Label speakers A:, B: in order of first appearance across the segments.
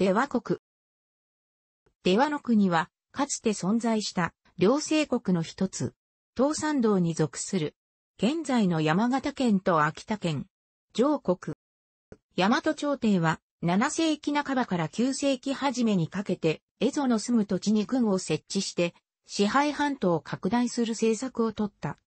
A: 出羽国。出羽の国は、かつて存在した、両政国の一つ、東山道に属する、現在の山形県と秋田県、上国。大和朝廷は、7世紀半ばから9世紀初めにかけて、蝦夷の住む土地に軍を設置して、支配半島を拡大する政策をとった。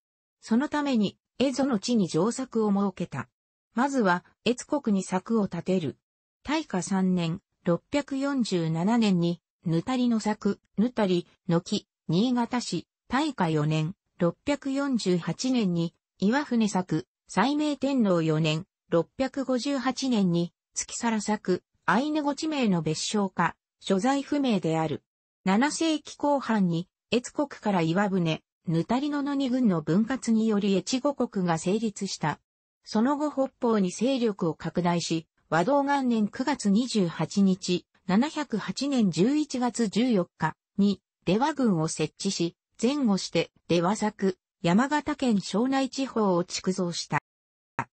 A: そのために、蝦夷の地に上策を設けた。まずは、越国に柵を立てる。大化3年、647年に、ぬたりの作、ぬたり、の木、新潟市、大化4年、648年に、岩船作、斎明天皇4年、658年に、月皿作、アイヌ語地名の別称化、所在不明である。7世紀後半に、越国から岩船、ぬたりのの二軍の分割により越後国が成立した。その後北方に勢力を拡大し、和道元年9月28日、708年11月14日に、出羽軍を設置し、前後して出羽作、山形県庄内地方を築造した。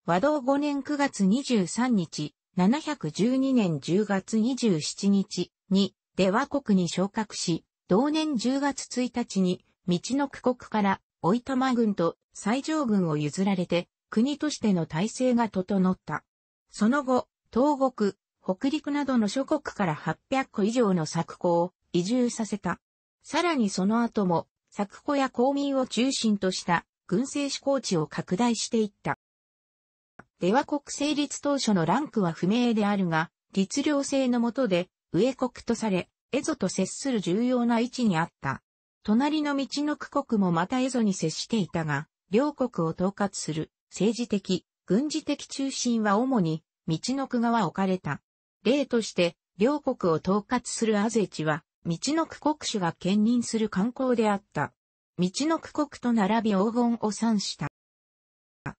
A: 和道5年9月23日、712年10月27日に、出羽国に昇格し、同年10月1日に、道の区国から、追いたま軍と西条軍を譲られて、国としての体制が整った。その後、東国、北陸などの諸国から800個以上の作家を移住させた。さらにその後も、作家や公民を中心とした軍政志向地を拡大していった。では国成立当初のランクは不明であるが、律令制の下で、上国とされ、蝦夷と接する重要な位置にあった。隣の道の区国もまた蝦夷に接していたが、両国を統括する政治的、軍事的中心は主に道の区側置かれた。例として、両国を統括するアゼチは、道の区国主が兼任する観光であった。道の区国と並び黄金を産した。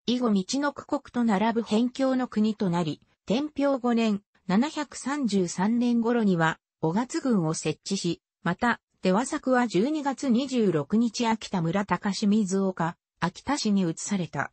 A: 以後道の区国と並ぶ辺境の国となり、天平5年、733年頃には、五月軍を設置し、また、出羽作は12月26日秋田村高清水岡、秋田市に移された。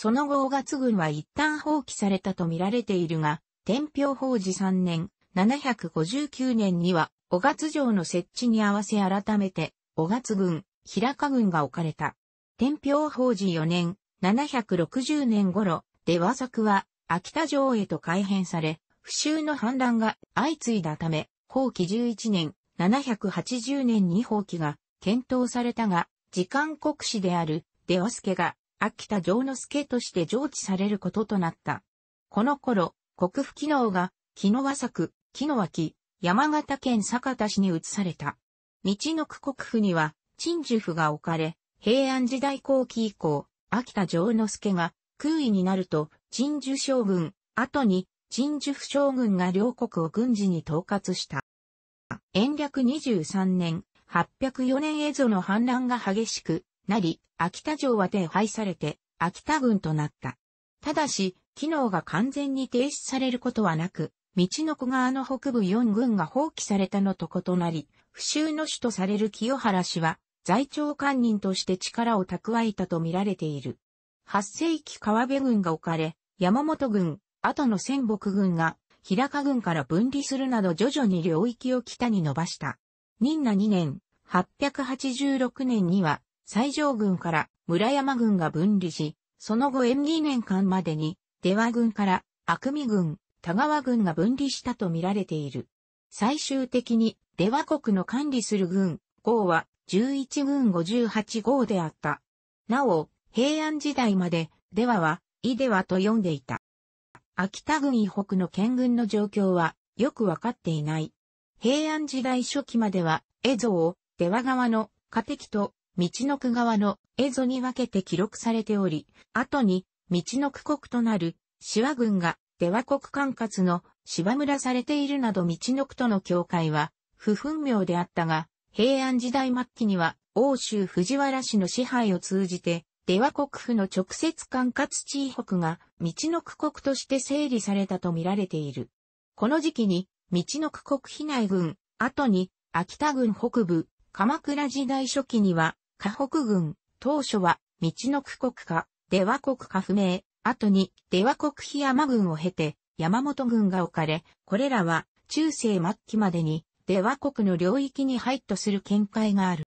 A: その後、5月軍は一旦放棄されたと見られているが、天平法治3年、759年には、5月城の設置に合わせ改めて、5月軍、平賀軍が置かれた。天平法治4年、760年頃、出羽作は、秋田城へと改変され、不襲の反乱が相次いだため、放棄11年、780年に放棄が検討されたが、時間国史である出羽助が秋田城之助として上置されることとなった。この頃、国府機能が、木の和作、木の脇、山形県坂田市に移された。道の区国府には、陳樹府が置かれ、平安時代後期以降、秋田城之助が空位になると、陳樹将軍、後に陳樹府将軍が両国を軍事に統括した。延暦23年、804年蝦夷の反乱が激しく、なり、秋田城は手配されて、秋田軍となった。ただし、機能が完全に停止されることはなく、道の子側の北部四軍が放棄されたのと異なり、不襲の主とされる清原氏は、在庁官人として力を蓄えたと見られている。8世紀川辺軍が置かれ、山本軍、後の仙北軍が、平賀軍から分離するなど徐々に領域を北に伸ばした。任那2年、886年には、西条軍から村山軍が分離し、その後延義年間までに、出羽軍から悪味軍、田川軍が分離したと見られている。最終的に出羽国の管理する軍、号は11軍58号であった。なお、平安時代まで出羽は、井出羽と呼んでいた。秋田郡以北の県軍の状況はよくわかっていない。平安時代初期までは、江戸を出羽川の家敵と道の区側の蝦夷に分けて記録されており、後に、道の区国となる、シワ軍が、出羽国管轄の、芝村されているなど道の区との境界は、不分明であったが、平安時代末期には、欧州藤原氏の支配を通じて、出羽国府の直接管轄地位北が、道の区国として整理されたと見られている。この時期に、道の区国比内軍、後に、秋田軍北部、鎌倉時代初期には、河北軍、当初は、道の区国か、出羽国か不明、後に、出羽国日山軍を経て、山本軍が置かれ、これらは、中世末期までに、出羽国の領域に入ったする見解がある。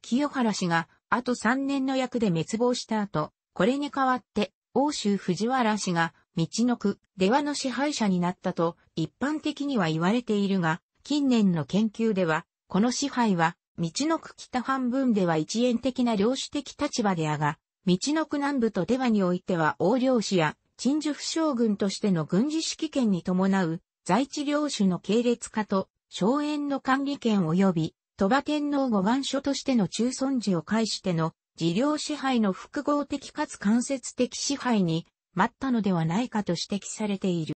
A: 清原氏が、あと3年の役で滅亡した後、これに代わって、欧州藤原氏が、道の区、出羽の支配者になったと、一般的には言われているが、近年の研究では、この支配は、道の区北半分では一円的な領主的立場であが、道の区南部と出羽においては大領主や、陳述府将軍としての軍事指揮権に伴う、在地領主の系列化と、荘園の管理権及び、鳥羽天皇御願書としての中尊寺を介しての、事領支配の複合的かつ間接的支配に、待ったのではないかと指摘されている。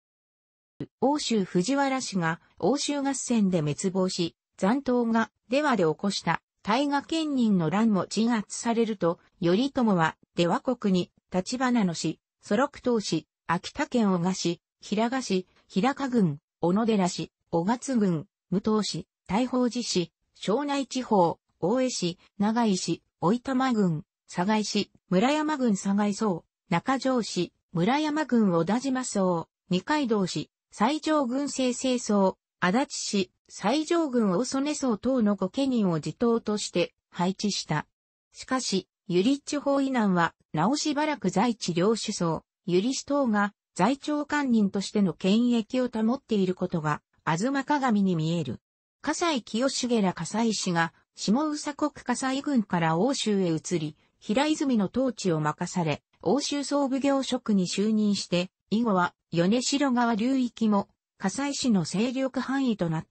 A: 欧州藤原氏が欧州合戦で滅亡し、残党がではで起こした大河県人の乱も鎮圧されると、頼朝は、出羽国に、立花の市、蘇六東市、秋田県小賀市、平賀市、平賀郡、小野寺市、小松郡、武藤市、大宝寺市、庄内地方、大江市、長井市、追玉郡、佐賀市、村山郡佐賀荘、中条市、村山郡小田島荘、二階堂市、西条郡清清荘、足立市、西条郡大曽根荘等の御家人を自頭として配置した。しかし、ユリ地方以南は、なおしばらく在地領主層、ユリ市等が、在庁官人としての権益を保っていることが、あずま鏡に見える。笠井清重ら笠井氏が、下宇佐国笠井軍から欧州へ移り、平泉の統治を任され、欧州総奉行職に就任して、以後は、米城川流域も、火災市の勢力範囲となっ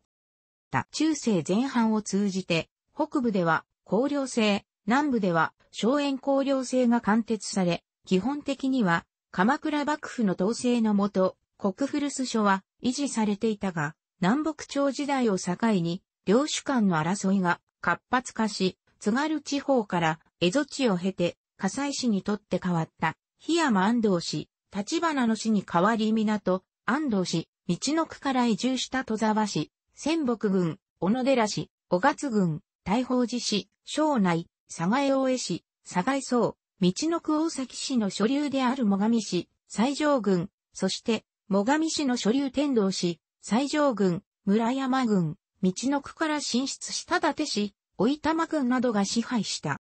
A: た。中世前半を通じて、北部では高陵制、南部では荘園高陵制が貫徹され、基本的には鎌倉幕府の統制のもと、国古巣書は維持されていたが、南北朝時代を境に、領主間の争いが活発化し、津軽地方から蝦夷地を経て、火災市にとって変わった、檜山安藤市、立花の市に代わり港、安藤市、道の区から移住した戸沢市、仙北郡、小野寺市、小勝郡、大宝寺市、庄内、佐賀江大江市、佐賀江荘、道の区大崎市の所流である最上市、西条郡、そして、最上市の所流天童市、西条郡、村山郡、道の区から進出した伊達市、追玉郡などが支配した。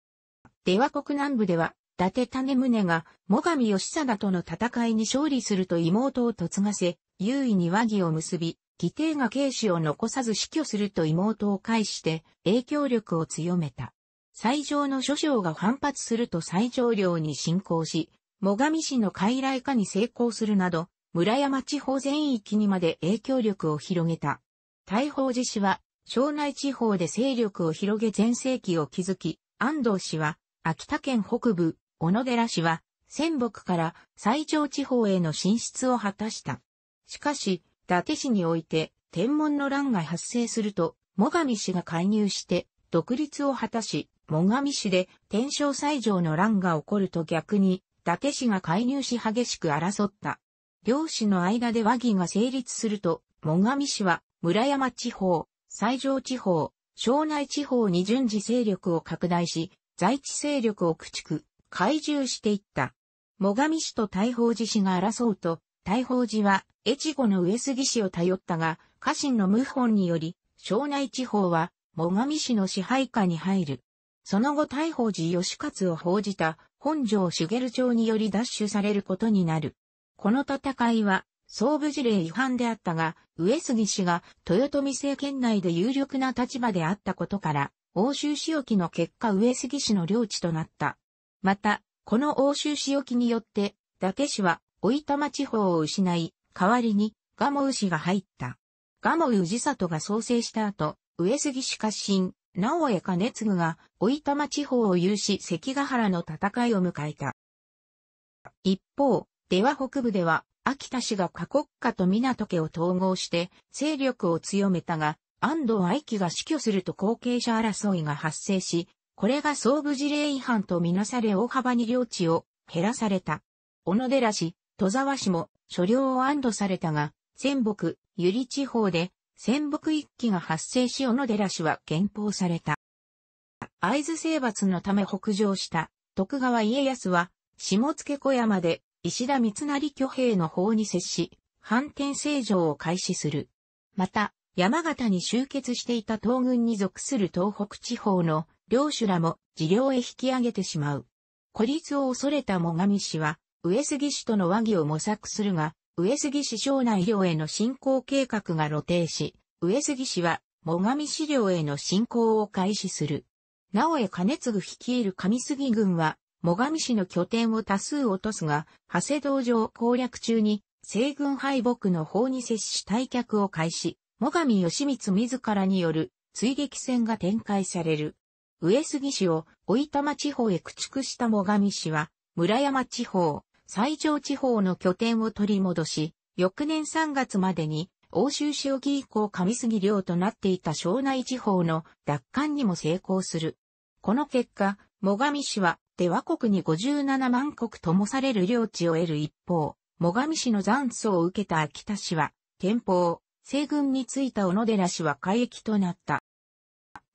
A: では国南部では、伊達種宗が、最上義貞との戦いに勝利すると妹を嫁がせ、優位に和議を結び、義弟が軽視を残さず死去すると妹を介して影響力を強めた。最上の諸将が反発すると最上領に侵攻し、最上市の傀儡化に成功するなど、村山地方全域にまで影響力を広げた。大宝寺氏は、庄内地方で勢力を広げ全盛期を築き、安藤氏は、秋田県北部、小野寺氏は、仙北から最上地方への進出を果たした。しかし、伊達市において、天文の乱が発生すると、最上氏が介入して、独立を果たし、最上氏で天正最上の乱が起こると逆に、伊達氏が介入し激しく争った。両氏の間で和議が成立すると、最上氏は村山地方、西場地方、庄内地方に順次勢力を拡大し、在地勢力を駆逐、懐柔していった。最上氏と大宝寺氏が争うと、大宝寺は、越後の上杉氏を頼ったが、家臣の謀反により、庄内地方は、最上氏の支配下に入る。その後大宝寺義勝を報じた本城茂町により奪取されることになる。この戦いは、総武事例違反であったが、上杉氏が豊臣政権内で有力な立場であったことから、欧州仕置きの結果上杉氏の領地となった。また、この欧州仕置きによって、伊達氏はおたま地方を失い、代わりに、蒲生氏が入った。蒲生氏里が創生した後、上杉氏家臣、直江兼次が、おたま地方を有し関ヶ原の戦いを迎えた。一方、出羽北部では、秋田氏が過国家と港家を統合して、勢力を強めたが、安藤愛希が死去すると後継者争いが発生し、これが総武事例違反とみなされ大幅に領地を減らされた。小野寺氏、戸沢氏も所領を安堵されたが、仙北、由利地方で、仙北一揆が発生し小野寺氏は減俸された。会津征伐のため北上した徳川家康は、下野小山で石田三成挙兵の法に接し、反転正常を開始する。また、山形に集結していた東軍に属する東北地方の領主らも自領へ引き上げてしまう。孤立を恐れた最上氏は、上杉氏との和議を模索するが、上杉氏省内領への侵攻計画が露呈し、上杉氏は、最上市領への侵攻を開始する。なおえ金継率いる上杉軍は、最上氏の拠点を多数落とすが、長谷道場攻略中に、西軍敗北の法に接し退却を開始、最上義光自らによる追撃戦が展開される。上杉氏を、追玉地方へ駆逐した最上氏は、村山地方、最上地方の拠点を取り戻し、翌年3月までに欧州市議以降上杉領となっていた庄内地方の奪還にも成功する。この結果、最上氏は、出羽国に57万国ともされる領地を得る一方、最上氏の残訴を受けた秋田氏は、天保、西軍についた小野寺氏は海域となった。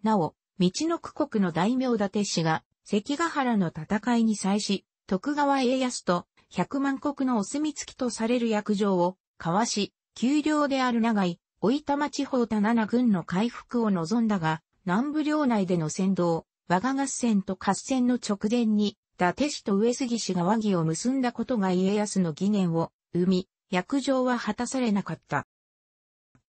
A: なお、道の区国の大名立氏が、関ヶ原の戦いに際し、徳川家康と100万国のお墨付きとされる約定を、交わし、丘陵である長井、おいたま地方田七軍の回復を望んだが、南部領内での先導、我が合戦と合戦の直前に、伊達氏と上杉氏が和議を結んだことが家康の疑念を生み、約定は果たされなかった。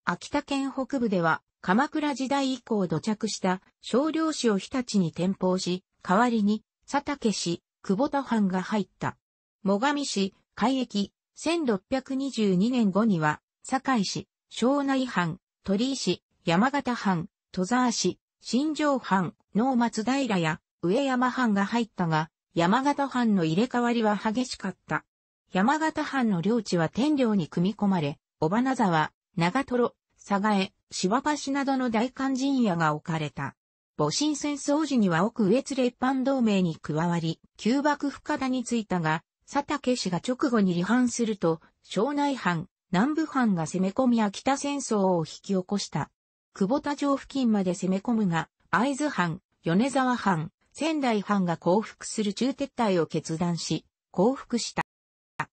A: 秋田県北部では、鎌倉時代以降土着した少量氏を日立に転封し、代わりに佐竹氏、久保田藩が入った。最上市、海域、1622年後には、堺市、庄内藩、鳥居市、山形藩、戸沢市、新城藩、能松平や上山藩が入ったが、山形藩の入れ替わりは激しかった。山形藩の領地は天領に組み込まれ、尾花沢、長瀞、佐賀江、芝橋などの大漢陣屋が置かれた。戊辰戦争時には奥越列藩同盟に加わり、旧幕深田についたが、佐竹氏が直後に離反すると、庄内藩、南部藩が攻め込み秋田戦争を引き起こした。久保田城付近まで攻め込むが、会津藩、米沢藩、仙台藩が降伏する中撤退を決断し、降伏した。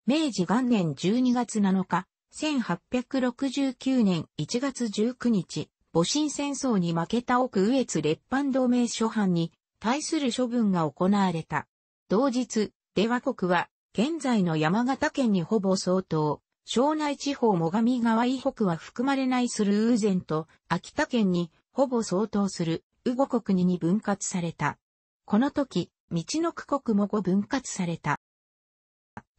A: 明治元年12月7日、1869年1月19日、戊辰戦争に負けた奥羽越列藩同盟諸藩に対する処分が行われた。同日、出和国は現在の山形県にほぼ相当、庄内地方最上川以北は含まれないする偶然と、秋田県にほぼ相当する宇後国に分割された。この時、道の区国も5分割された。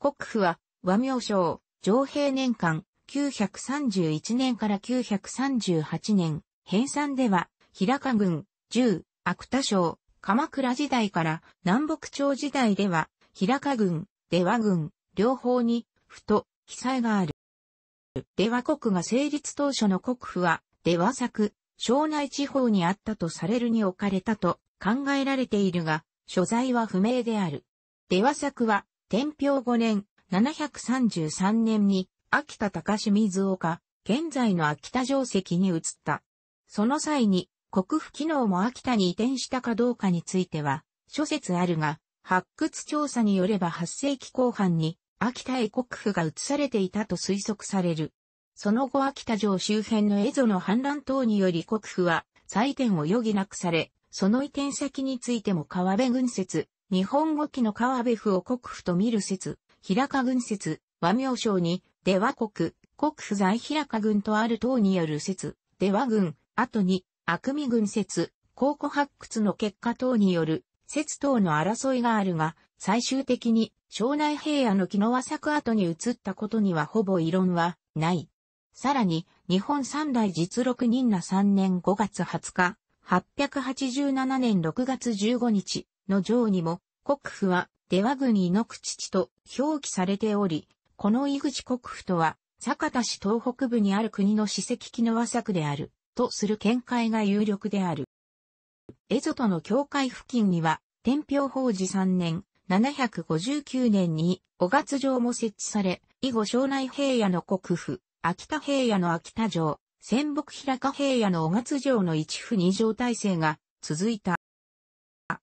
A: 国府は和名省、上平年間、931年から938年、編纂では、平賀郡、十、芥田省、鎌倉時代から南北朝時代では、平賀郡、出羽郡、両方に、ふと、記載がある。出羽国が成立当初の国府は、出羽作、庄内地方にあったとされるに置かれたと考えられているが、所在は不明である。出羽作は、天平5年、733年に、秋田高清水岡、現在の秋田城跡に移った。その際に、国府機能も秋田に移転したかどうかについては、諸説あるが、発掘調査によれば8世紀後半に秋田へ国府が移されていたと推測される。その後秋田城周辺の蝦夷の反乱等により国府は再転を余儀なくされ、その移転先についても川辺軍説、日本語記の川辺府を国府と見る説、平賀軍説、和名称に、出は国、国府在平賀軍とある等による説、出は軍、後に、悪味軍説、考古発掘の結果等による、節等の争いがあるが、最終的に庄内平野の木の和作跡に移ったことにはほぼ異論はない。さらに、日本三大実録人ら3年5月20日、887年6月15日の上にも、国府は出羽国井の口と表記されており、この井口国府とは、坂田市東北部にある国の史跡木の和作である、とする見解が有力である。エゾとの境界付近には、天平法事3年、759年に、小月城も設置され、以後庄内平野の国府、秋田平野の秋田城、仙北平賀平野の小月城の一府二条体制が続いた。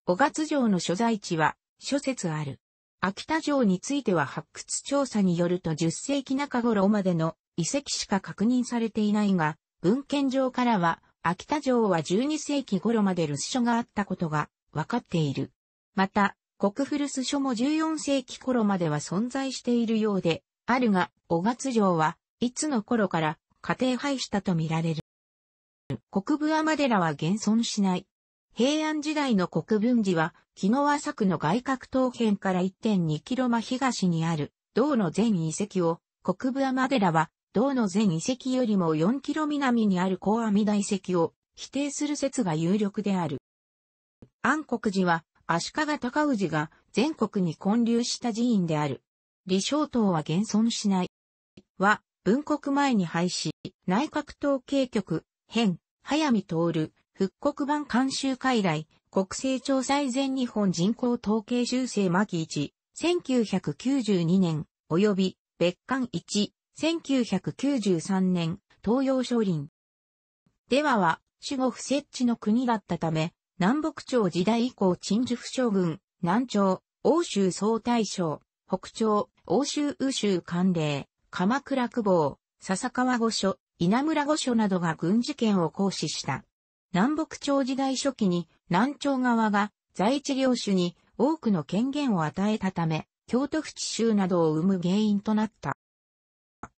A: 小月城の所在地は諸説ある。秋田城については発掘調査によると10世紀中頃までの遺跡しか確認されていないが、文献上からは秋田城は12世紀頃まで留守書があったことが分かっている。また、国古留守書も14世紀頃までは存在しているようで、あるが、小月城はいつの頃から家庭廃したとみられる。国部天寺は現存しない。平安時代の国分寺は、木の浅くの外郭東辺から1.2キロ真東にある、道の全遺跡を、国部天寺は道の全遺跡よりも4キロ南にある高阿弥陀遺跡を否定する説が有力である。安国寺は足利高氏が全国に建立した寺院である。李承東は現存しない。は、文国前に廃止、内閣統計局、編、早見徹、復刻版監修会来、国勢調査全日本人口統計修正巻1、1992年、及び別館1、1993年、東洋書林。ではは、守護不設置の国だったため、南北朝時代以降陳寿府将軍、南朝、欧州総大将、北朝、欧州宇州官令、鎌倉久保、笹川御所、稲村御所などが軍事権を行使した。南北朝時代初期に南朝側が在地領主に多くの権限を与えたため、京都府地州などを生む原因となった。